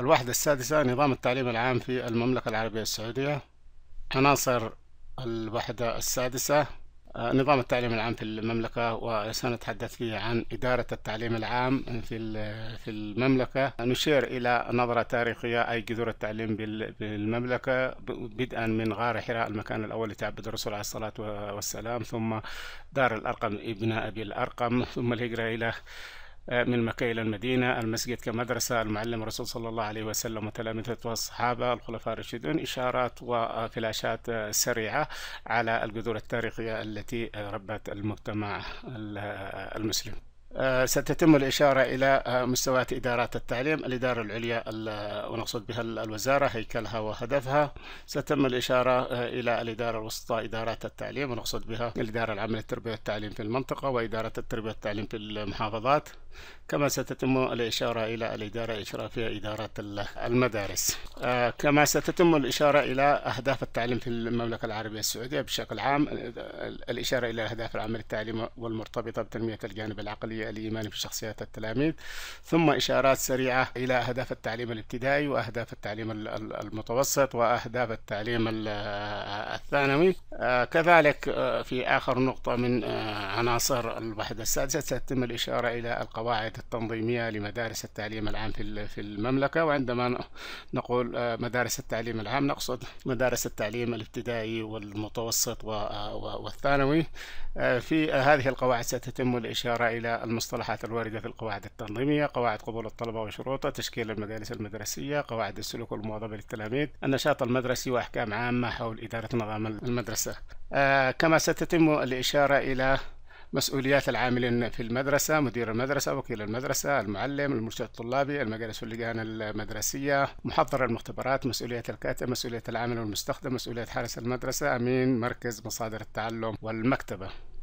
الوحدة السادسة يعني نظام التعليم العام في المملكة العربية السعودية عناصر الوحدة السادسة آه، نظام التعليم العام في المملكة وسنتحدث فيه عن إدارة التعليم العام في في المملكة نشير إلى نظرة تاريخية أي جذور التعليم بالمملكة بدءا من غار حراء المكان الأول لتعبد الرسول عليه الصلاة والسلام ثم دار الأرقم ابن أبي الأرقم ثم الهجرة إلى من مكة إلى المدينة المسجد كمدرسة المعلم الرسول صلى الله عليه وسلم وتلامذته والصحابة الخلفاء الراشدون إشارات وفلاشات سريعة على الجذور التاريخية التي ربت المجتمع المسلم آه، ستتم الإشارة إلى آه، مستويات إدارات التعليم الإدارة العليا آه، ونقصد بها الوزارة هيكلها وهدفها ستتم الإشارة إلى الإدارة الوسطى إدارات التعليم ونقصد بها الإدارة العامة للتربية والتعليم في المنطقة وإدارة التربية والتعليم في المحافظات كما ستتم الإشارة إلى الإدارة الإشرافية إدارة المدارس كما ستتم الإشارة إلى أهداف التعليم في المملكة العربية السعودية بشكل عام الإشارة إلى أهداف العمل التعليم والمرتبطة بتنمية الجانب العقلي التربية الإيمان في شخصيات التلاميذ ثم إشارات سريعة إلى أهداف التعليم الابتدائي وأهداف التعليم المتوسط وأهداف التعليم الثانوي آه، كذلك آه، في آخر نقطة من آه، عناصر الوحدة السادسة ستتم الإشارة إلى القواعد التنظيمية لمدارس التعليم العام في المملكة وعندما نقول مدارس التعليم العام نقصد مدارس التعليم الابتدائي والمتوسط والثانوي في هذه القواعد ستتم الإشارة إلى المصطلحات الواردة في القواعد التنظيمية قواعد قبول الطلبة وشروطه تشكيل المجالس المدرسية قواعد السلوك والمواظبة للتلاميذ النشاط المدرسي وأحكام عامة حول إدارة نظام المدرسة آه كما ستتم الإشارة إلى مسؤوليات العاملين في المدرسة مدير المدرسة وكيل المدرسة المعلم المرشد الطلابي المجالس واللجان المدرسية محضر المختبرات مسؤولية الكاتب مسؤولية العامل والمستخدم مسؤولية حارس المدرسة أمين مركز مصادر التعلم والمكتبة